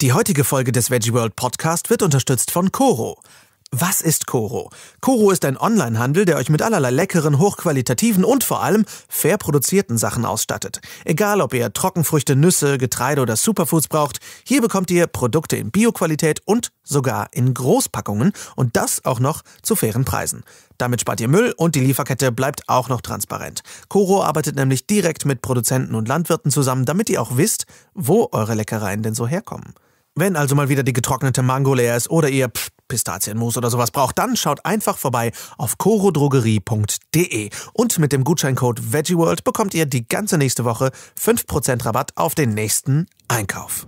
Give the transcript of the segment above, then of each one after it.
Die heutige Folge des Veggie World Podcast wird unterstützt von Coro. Was ist Coro? Coro ist ein Onlinehandel, der euch mit allerlei leckeren, hochqualitativen und vor allem fair produzierten Sachen ausstattet. Egal, ob ihr Trockenfrüchte, Nüsse, Getreide oder Superfoods braucht, hier bekommt ihr Produkte in Bioqualität und sogar in Großpackungen und das auch noch zu fairen Preisen. Damit spart ihr Müll und die Lieferkette bleibt auch noch transparent. Coro arbeitet nämlich direkt mit Produzenten und Landwirten zusammen, damit ihr auch wisst, wo eure Leckereien denn so herkommen. Wenn also mal wieder die getrocknete Mango leer ist oder ihr pff, Pistazienmus oder sowas braucht, dann schaut einfach vorbei auf corodrogerie.de und mit dem Gutscheincode VeggieWorld bekommt ihr die ganze nächste Woche 5% Rabatt auf den nächsten Einkauf.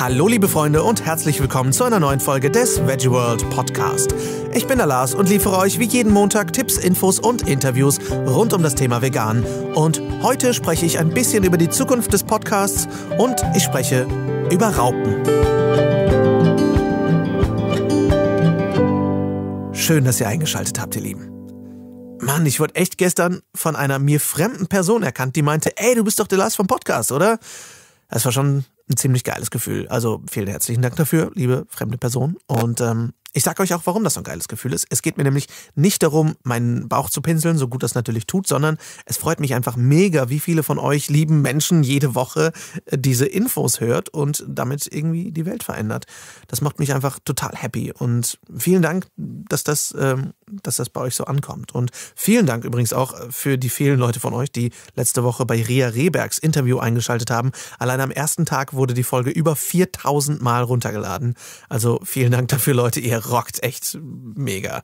Hallo liebe Freunde und herzlich willkommen zu einer neuen Folge des Veggie World Podcast. Ich bin der Lars und liefere euch wie jeden Montag Tipps, Infos und Interviews rund um das Thema Vegan. Und heute spreche ich ein bisschen über die Zukunft des Podcasts und ich spreche über Raupen. Schön, dass ihr eingeschaltet habt, ihr Lieben. Mann, ich wurde echt gestern von einer mir fremden Person erkannt, die meinte, ey, du bist doch der Lars vom Podcast, oder? Das war schon ein ziemlich geiles Gefühl. Also vielen herzlichen Dank dafür, liebe fremde Person. Und ähm, ich sage euch auch, warum das so ein geiles Gefühl ist. Es geht mir nämlich nicht darum, meinen Bauch zu pinseln, so gut das natürlich tut, sondern es freut mich einfach mega, wie viele von euch lieben Menschen jede Woche äh, diese Infos hört und damit irgendwie die Welt verändert. Das macht mich einfach total happy und vielen Dank, dass das, ähm, dass das bei euch so ankommt. Und vielen Dank übrigens auch äh, für die vielen Leute von euch, die letzte Woche bei Ria Rehbergs Interview eingeschaltet haben. Allein am ersten Tag wurde die Folge über 4000 Mal runtergeladen. Also vielen Dank dafür, Leute. Ihr rockt echt mega.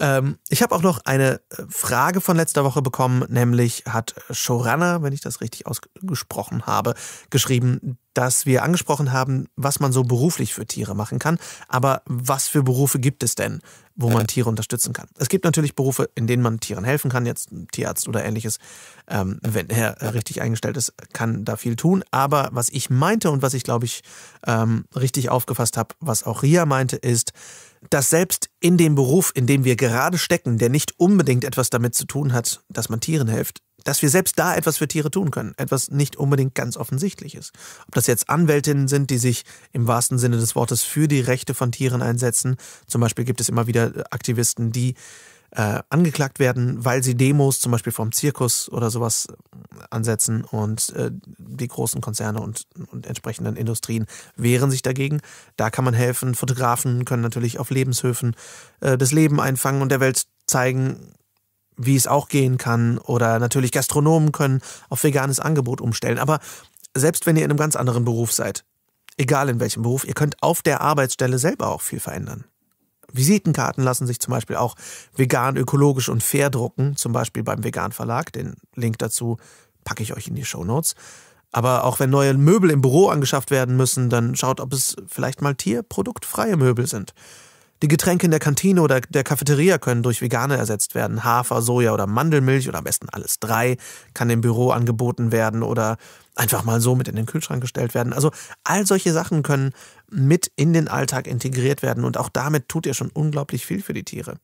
Ähm, ich habe auch noch eine äh, Frage von letzter Woche bekommen, nämlich hat Showrunner, wenn ich das richtig ausgesprochen habe, geschrieben, dass wir angesprochen haben, was man so beruflich für Tiere machen kann. Aber was für Berufe gibt es denn? wo man Tiere unterstützen kann. Es gibt natürlich Berufe, in denen man Tieren helfen kann, jetzt Tierarzt oder ähnliches. Ähm, wenn er richtig eingestellt ist, kann da viel tun. Aber was ich meinte und was ich, glaube ich, ähm, richtig aufgefasst habe, was auch Ria meinte, ist, dass selbst in dem Beruf, in dem wir gerade stecken, der nicht unbedingt etwas damit zu tun hat, dass man Tieren hilft, dass wir selbst da etwas für Tiere tun können. Etwas nicht unbedingt ganz Offensichtliches. Ob das jetzt Anwältinnen sind, die sich im wahrsten Sinne des Wortes für die Rechte von Tieren einsetzen. Zum Beispiel gibt es immer wieder äh, Aktivisten, die äh, angeklagt werden, weil sie Demos zum Beispiel vom Zirkus oder sowas äh, ansetzen und äh, die großen Konzerne und, und entsprechenden Industrien wehren sich dagegen. Da kann man helfen. Fotografen können natürlich auf Lebenshöfen äh, das Leben einfangen und der Welt zeigen, wie es auch gehen kann. Oder natürlich Gastronomen können auf veganes Angebot umstellen. Aber selbst wenn ihr in einem ganz anderen Beruf seid, egal in welchem Beruf, ihr könnt auf der Arbeitsstelle selber auch viel verändern. Visitenkarten lassen sich zum Beispiel auch vegan, ökologisch und fair drucken, zum Beispiel beim Vegan Verlag. Den Link dazu packe ich euch in die Show Notes. Aber auch wenn neue Möbel im Büro angeschafft werden müssen, dann schaut, ob es vielleicht mal tierproduktfreie Möbel sind. Die Getränke in der Kantine oder der Cafeteria können durch vegane ersetzt werden. Hafer, Soja oder Mandelmilch oder am besten alles drei kann dem Büro angeboten werden oder einfach mal so mit in den Kühlschrank gestellt werden. Also all solche Sachen können mit in den Alltag integriert werden und auch damit tut ihr schon unglaublich viel für die Tiere.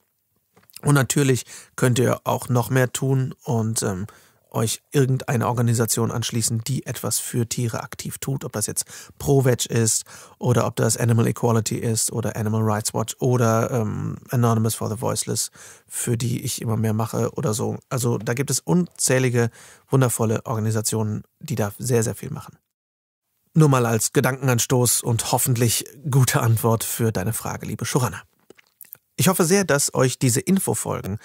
Und natürlich könnt ihr auch noch mehr tun und ähm, euch irgendeine Organisation anschließen, die etwas für Tiere aktiv tut, ob das jetzt ProVeg ist oder ob das Animal Equality ist oder Animal Rights Watch oder ähm, Anonymous for the Voiceless, für die ich immer mehr mache oder so. Also da gibt es unzählige wundervolle Organisationen, die da sehr, sehr viel machen. Nur mal als Gedankenanstoß und hoffentlich gute Antwort für deine Frage, liebe Shurana. Ich hoffe sehr, dass euch diese Infofolgen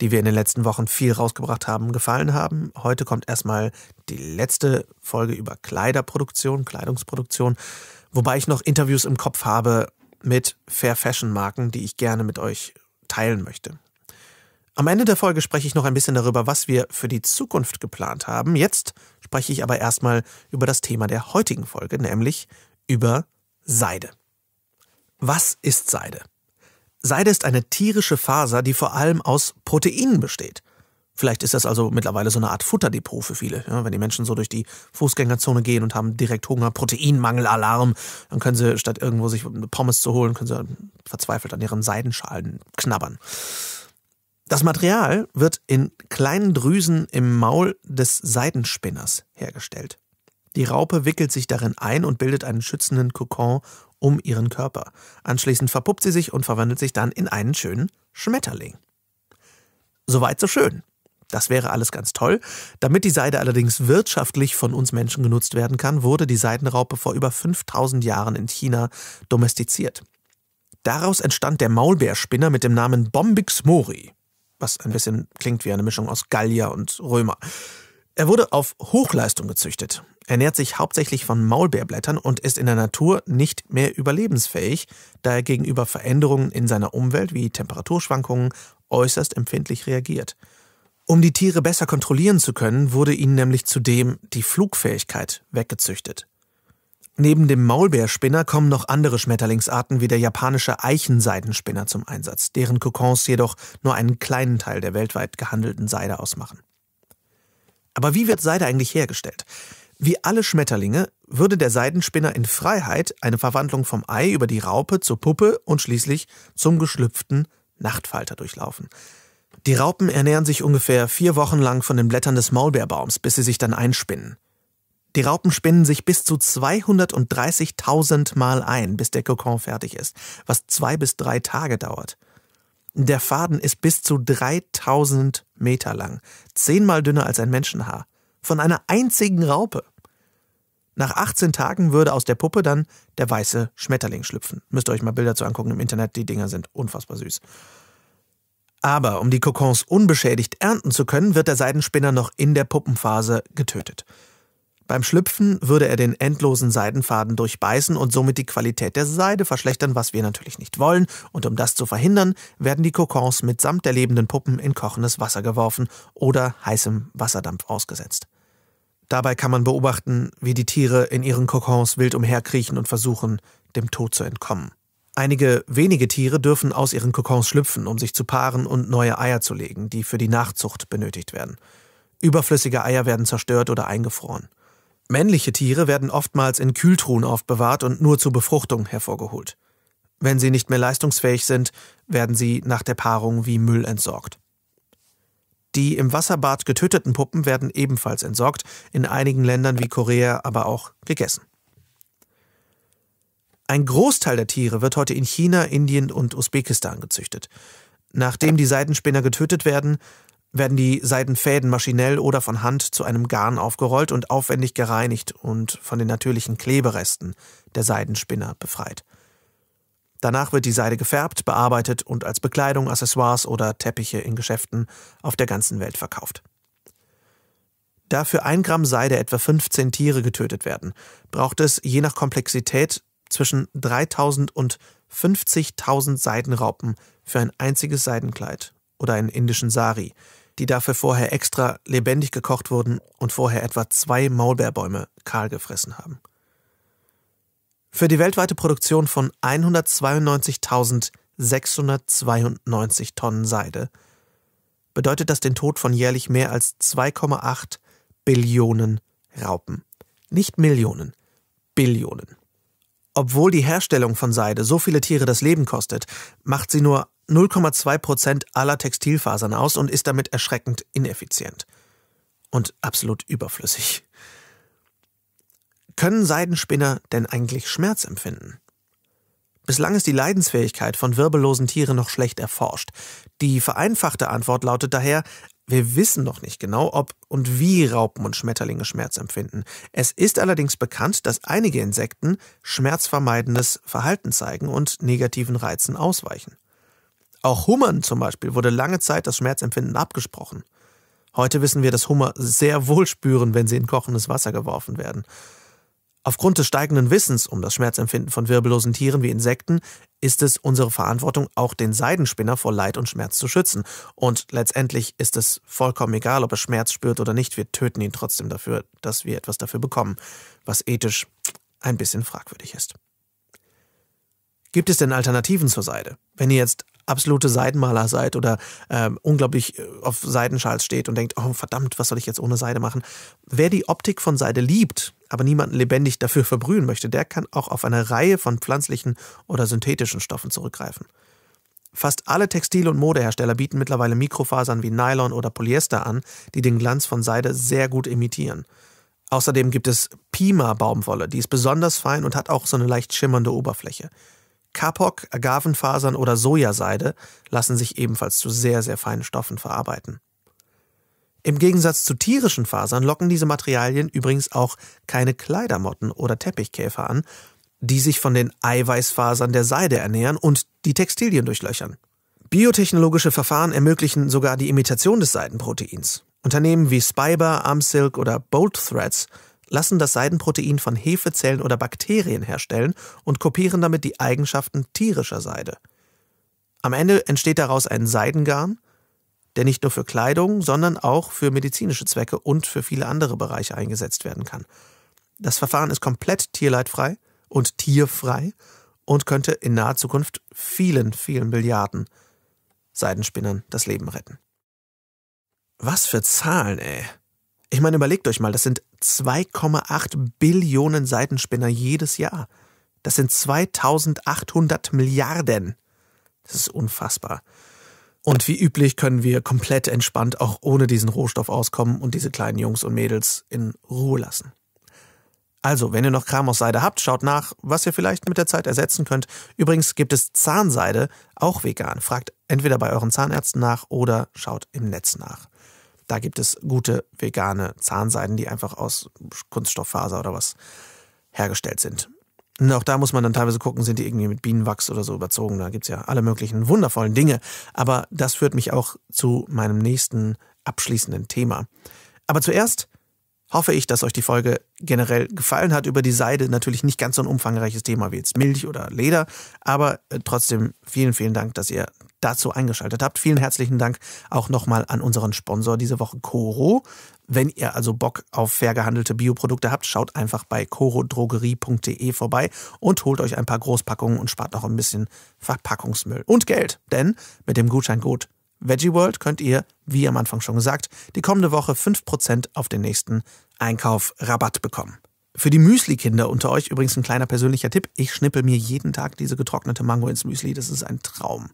die wir in den letzten Wochen viel rausgebracht haben, gefallen haben. Heute kommt erstmal die letzte Folge über Kleiderproduktion, Kleidungsproduktion, wobei ich noch Interviews im Kopf habe mit Fair Fashion Marken, die ich gerne mit euch teilen möchte. Am Ende der Folge spreche ich noch ein bisschen darüber, was wir für die Zukunft geplant haben. Jetzt spreche ich aber erstmal über das Thema der heutigen Folge, nämlich über Seide. Was ist Seide? Seide ist eine tierische Faser, die vor allem aus Proteinen besteht. Vielleicht ist das also mittlerweile so eine Art Futterdepot für viele. Ja, wenn die Menschen so durch die Fußgängerzone gehen und haben direkt Hunger, Proteinmangelalarm, dann können sie statt irgendwo sich eine Pommes zu holen, können sie verzweifelt an ihren Seidenschalen knabbern. Das Material wird in kleinen Drüsen im Maul des Seidenspinners hergestellt. Die Raupe wickelt sich darin ein und bildet einen schützenden Kokon um ihren Körper. Anschließend verpuppt sie sich und verwandelt sich dann in einen schönen Schmetterling. Soweit so schön. Das wäre alles ganz toll. Damit die Seide allerdings wirtschaftlich von uns Menschen genutzt werden kann, wurde die Seidenraupe vor über 5000 Jahren in China domestiziert. Daraus entstand der Maulbeerspinner mit dem Namen Bombix mori, was ein bisschen klingt wie eine Mischung aus Gallier und Römer. Er wurde auf Hochleistung gezüchtet ernährt sich hauptsächlich von Maulbeerblättern und ist in der Natur nicht mehr überlebensfähig, da er gegenüber Veränderungen in seiner Umwelt wie Temperaturschwankungen äußerst empfindlich reagiert. Um die Tiere besser kontrollieren zu können, wurde ihnen nämlich zudem die Flugfähigkeit weggezüchtet. Neben dem Maulbeerspinner kommen noch andere Schmetterlingsarten wie der japanische Eichenseidenspinner zum Einsatz, deren Kokons jedoch nur einen kleinen Teil der weltweit gehandelten Seide ausmachen. Aber wie wird Seide eigentlich hergestellt? Wie alle Schmetterlinge würde der Seidenspinner in Freiheit eine Verwandlung vom Ei über die Raupe zur Puppe und schließlich zum geschlüpften Nachtfalter durchlaufen. Die Raupen ernähren sich ungefähr vier Wochen lang von den Blättern des Maulbeerbaums, bis sie sich dann einspinnen. Die Raupen spinnen sich bis zu 230.000 Mal ein, bis der Kokon fertig ist, was zwei bis drei Tage dauert. Der Faden ist bis zu 3000 Meter lang, zehnmal dünner als ein Menschenhaar von einer einzigen Raupe. Nach 18 Tagen würde aus der Puppe dann der weiße Schmetterling schlüpfen. Müsst ihr euch mal Bilder zu angucken im Internet, die Dinger sind unfassbar süß. Aber um die Kokons unbeschädigt ernten zu können, wird der Seidenspinner noch in der Puppenphase getötet. Beim Schlüpfen würde er den endlosen Seidenfaden durchbeißen und somit die Qualität der Seide verschlechtern, was wir natürlich nicht wollen, und um das zu verhindern, werden die Kokons mitsamt der lebenden Puppen in kochendes Wasser geworfen oder heißem Wasserdampf ausgesetzt. Dabei kann man beobachten, wie die Tiere in ihren Kokons wild umherkriechen und versuchen, dem Tod zu entkommen. Einige wenige Tiere dürfen aus ihren Kokons schlüpfen, um sich zu paaren und neue Eier zu legen, die für die Nachzucht benötigt werden. Überflüssige Eier werden zerstört oder eingefroren. Männliche Tiere werden oftmals in Kühltruhen aufbewahrt und nur zur Befruchtung hervorgeholt. Wenn sie nicht mehr leistungsfähig sind, werden sie nach der Paarung wie Müll entsorgt. Die im Wasserbad getöteten Puppen werden ebenfalls entsorgt, in einigen Ländern wie Korea aber auch gegessen. Ein Großteil der Tiere wird heute in China, Indien und Usbekistan gezüchtet. Nachdem die Seidenspinner getötet werden, werden die Seidenfäden maschinell oder von Hand zu einem Garn aufgerollt und aufwendig gereinigt und von den natürlichen Kleberesten der Seidenspinner befreit. Danach wird die Seide gefärbt, bearbeitet und als Bekleidung, Accessoires oder Teppiche in Geschäften auf der ganzen Welt verkauft. Da für ein Gramm Seide etwa 15 Tiere getötet werden, braucht es je nach Komplexität zwischen 3000 und 50.000 Seidenraupen für ein einziges Seidenkleid oder einen indischen Sari, die dafür vorher extra lebendig gekocht wurden und vorher etwa zwei Maulbeerbäume kahl gefressen haben für die weltweite Produktion von 192.692 Tonnen Seide bedeutet das den Tod von jährlich mehr als 2,8 Billionen Raupen. Nicht Millionen, Billionen. Obwohl die Herstellung von Seide so viele Tiere das Leben kostet, macht sie nur 0,2 Prozent aller Textilfasern aus und ist damit erschreckend ineffizient. Und absolut überflüssig. Können Seidenspinner denn eigentlich Schmerz empfinden? Bislang ist die Leidensfähigkeit von wirbellosen Tieren noch schlecht erforscht. Die vereinfachte Antwort lautet daher, wir wissen noch nicht genau, ob und wie Raupen und Schmetterlinge Schmerz empfinden. Es ist allerdings bekannt, dass einige Insekten schmerzvermeidendes Verhalten zeigen und negativen Reizen ausweichen. Auch Hummern zum Beispiel wurde lange Zeit das Schmerzempfinden abgesprochen. Heute wissen wir, dass Hummer sehr wohl spüren, wenn sie in kochendes Wasser geworfen werden. Aufgrund des steigenden Wissens um das Schmerzempfinden von wirbellosen Tieren wie Insekten ist es unsere Verantwortung, auch den Seidenspinner vor Leid und Schmerz zu schützen. Und letztendlich ist es vollkommen egal, ob er Schmerz spürt oder nicht, wir töten ihn trotzdem dafür, dass wir etwas dafür bekommen, was ethisch ein bisschen fragwürdig ist. Gibt es denn Alternativen zur Seide? Wenn ihr jetzt absolute Seidenmaler seid oder ähm, unglaublich äh, auf Seidenschals steht und denkt, oh verdammt, was soll ich jetzt ohne Seide machen? Wer die Optik von Seide liebt, aber niemanden lebendig dafür verbrühen möchte, der kann auch auf eine Reihe von pflanzlichen oder synthetischen Stoffen zurückgreifen. Fast alle Textil- und Modehersteller bieten mittlerweile Mikrofasern wie Nylon oder Polyester an, die den Glanz von Seide sehr gut imitieren. Außerdem gibt es Pima-Baumwolle, die ist besonders fein und hat auch so eine leicht schimmernde Oberfläche. Kapok, Agavenfasern oder Sojaseide lassen sich ebenfalls zu sehr, sehr feinen Stoffen verarbeiten. Im Gegensatz zu tierischen Fasern locken diese Materialien übrigens auch keine Kleidermotten oder Teppichkäfer an, die sich von den Eiweißfasern der Seide ernähren und die Textilien durchlöchern. Biotechnologische Verfahren ermöglichen sogar die Imitation des Seidenproteins. Unternehmen wie Spiber, Armsilk oder Bolt Threads lassen das Seidenprotein von Hefezellen oder Bakterien herstellen und kopieren damit die Eigenschaften tierischer Seide. Am Ende entsteht daraus ein Seidengarn, der nicht nur für Kleidung, sondern auch für medizinische Zwecke und für viele andere Bereiche eingesetzt werden kann. Das Verfahren ist komplett tierleidfrei und tierfrei und könnte in naher Zukunft vielen, vielen Milliarden Seidenspinnern das Leben retten. Was für Zahlen, ey. Ich meine, überlegt euch mal, das sind 2,8 Billionen Seitenspinner jedes Jahr. Das sind 2800 Milliarden. Das ist unfassbar. Und wie üblich können wir komplett entspannt auch ohne diesen Rohstoff auskommen und diese kleinen Jungs und Mädels in Ruhe lassen. Also, wenn ihr noch Kram aus Seide habt, schaut nach, was ihr vielleicht mit der Zeit ersetzen könnt. Übrigens gibt es Zahnseide, auch vegan. Fragt entweder bei euren Zahnärzten nach oder schaut im Netz nach. Da gibt es gute vegane Zahnseiden, die einfach aus Kunststofffaser oder was hergestellt sind. Und auch da muss man dann teilweise gucken, sind die irgendwie mit Bienenwachs oder so überzogen. Da gibt es ja alle möglichen wundervollen Dinge. Aber das führt mich auch zu meinem nächsten abschließenden Thema. Aber zuerst hoffe ich, dass euch die Folge generell gefallen hat. Über die Seide natürlich nicht ganz so ein umfangreiches Thema wie jetzt Milch oder Leder, aber äh, trotzdem vielen, vielen Dank, dass ihr dazu eingeschaltet habt. Vielen herzlichen Dank auch nochmal an unseren Sponsor diese Woche, Coro. Wenn ihr also Bock auf fair gehandelte Bioprodukte habt, schaut einfach bei corodrogerie.de vorbei und holt euch ein paar Großpackungen und spart noch ein bisschen Verpackungsmüll und Geld. Denn mit dem Gutscheincode Veggie World könnt ihr, wie am Anfang schon gesagt, die kommende Woche 5% auf den nächsten Einkauf Rabatt bekommen. Für die Müsli-Kinder unter euch übrigens ein kleiner persönlicher Tipp. Ich schnippel mir jeden Tag diese getrocknete Mango ins Müsli. Das ist ein Traum.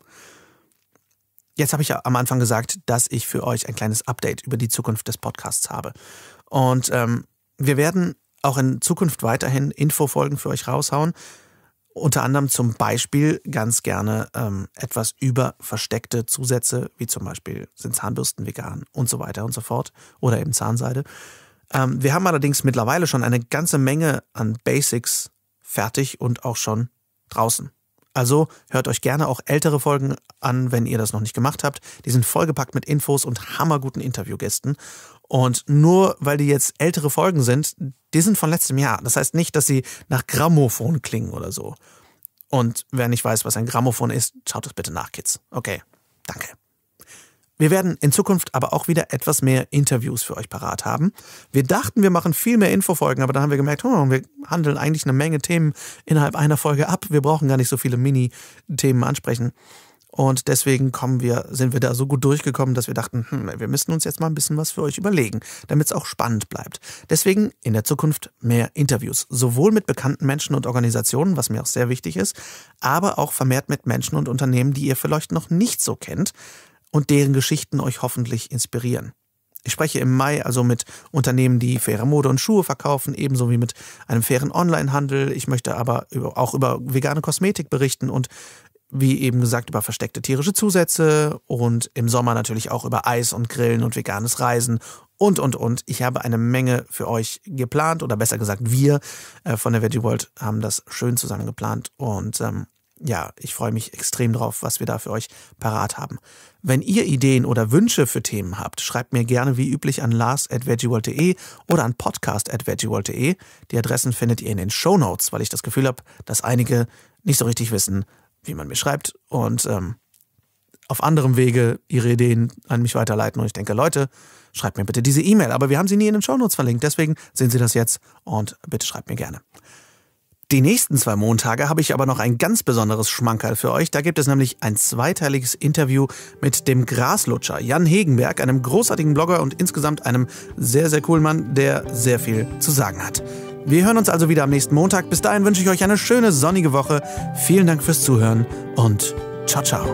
Jetzt habe ich ja am Anfang gesagt, dass ich für euch ein kleines Update über die Zukunft des Podcasts habe. Und ähm, wir werden auch in Zukunft weiterhin Infofolgen für euch raushauen unter anderem zum Beispiel ganz gerne ähm, etwas über versteckte Zusätze, wie zum Beispiel sind Zahnbürsten vegan und so weiter und so fort oder eben Zahnseide. Ähm, wir haben allerdings mittlerweile schon eine ganze Menge an Basics fertig und auch schon draußen. Also hört euch gerne auch ältere Folgen an, wenn ihr das noch nicht gemacht habt. Die sind vollgepackt mit Infos und hammerguten Interviewgästen. Und nur weil die jetzt ältere Folgen sind, die sind von letztem Jahr. Das heißt nicht, dass sie nach Grammophon klingen oder so. Und wer nicht weiß, was ein Grammophon ist, schaut es bitte nach, Kids. Okay, danke. Wir werden in Zukunft aber auch wieder etwas mehr Interviews für euch parat haben. Wir dachten, wir machen viel mehr Infofolgen, aber dann haben wir gemerkt, oh, wir handeln eigentlich eine Menge Themen innerhalb einer Folge ab. Wir brauchen gar nicht so viele Mini-Themen ansprechen. Und deswegen kommen wir, sind wir da so gut durchgekommen, dass wir dachten, hm, wir müssen uns jetzt mal ein bisschen was für euch überlegen, damit es auch spannend bleibt. Deswegen in der Zukunft mehr Interviews, sowohl mit bekannten Menschen und Organisationen, was mir auch sehr wichtig ist, aber auch vermehrt mit Menschen und Unternehmen, die ihr vielleicht noch nicht so kennt, und deren Geschichten euch hoffentlich inspirieren. Ich spreche im Mai also mit Unternehmen, die faire Mode und Schuhe verkaufen, ebenso wie mit einem fairen Onlinehandel. Ich möchte aber auch über vegane Kosmetik berichten und wie eben gesagt über versteckte tierische Zusätze und im Sommer natürlich auch über Eis und Grillen und veganes Reisen und, und, und. Ich habe eine Menge für euch geplant oder besser gesagt, wir äh, von der Veggie World haben das schön zusammen geplant und ähm, ja, ich freue mich extrem drauf, was wir da für euch parat haben. Wenn ihr Ideen oder Wünsche für Themen habt, schreibt mir gerne wie üblich an lars.veggieworld.de oder an podcast.veggieworld.de. Die Adressen findet ihr in den Show Notes, weil ich das Gefühl habe, dass einige nicht so richtig wissen, wie man mir schreibt und ähm, auf anderem Wege ihre Ideen an mich weiterleiten. Und ich denke, Leute, schreibt mir bitte diese E-Mail. Aber wir haben sie nie in den Show Notes verlinkt, deswegen sehen Sie das jetzt und bitte schreibt mir gerne. Die nächsten zwei Montage habe ich aber noch ein ganz besonderes Schmankerl für euch. Da gibt es nämlich ein zweiteiliges Interview mit dem Graslutscher Jan Hegenberg, einem großartigen Blogger und insgesamt einem sehr, sehr coolen Mann, der sehr viel zu sagen hat. Wir hören uns also wieder am nächsten Montag. Bis dahin wünsche ich euch eine schöne sonnige Woche. Vielen Dank fürs Zuhören und ciao, ciao.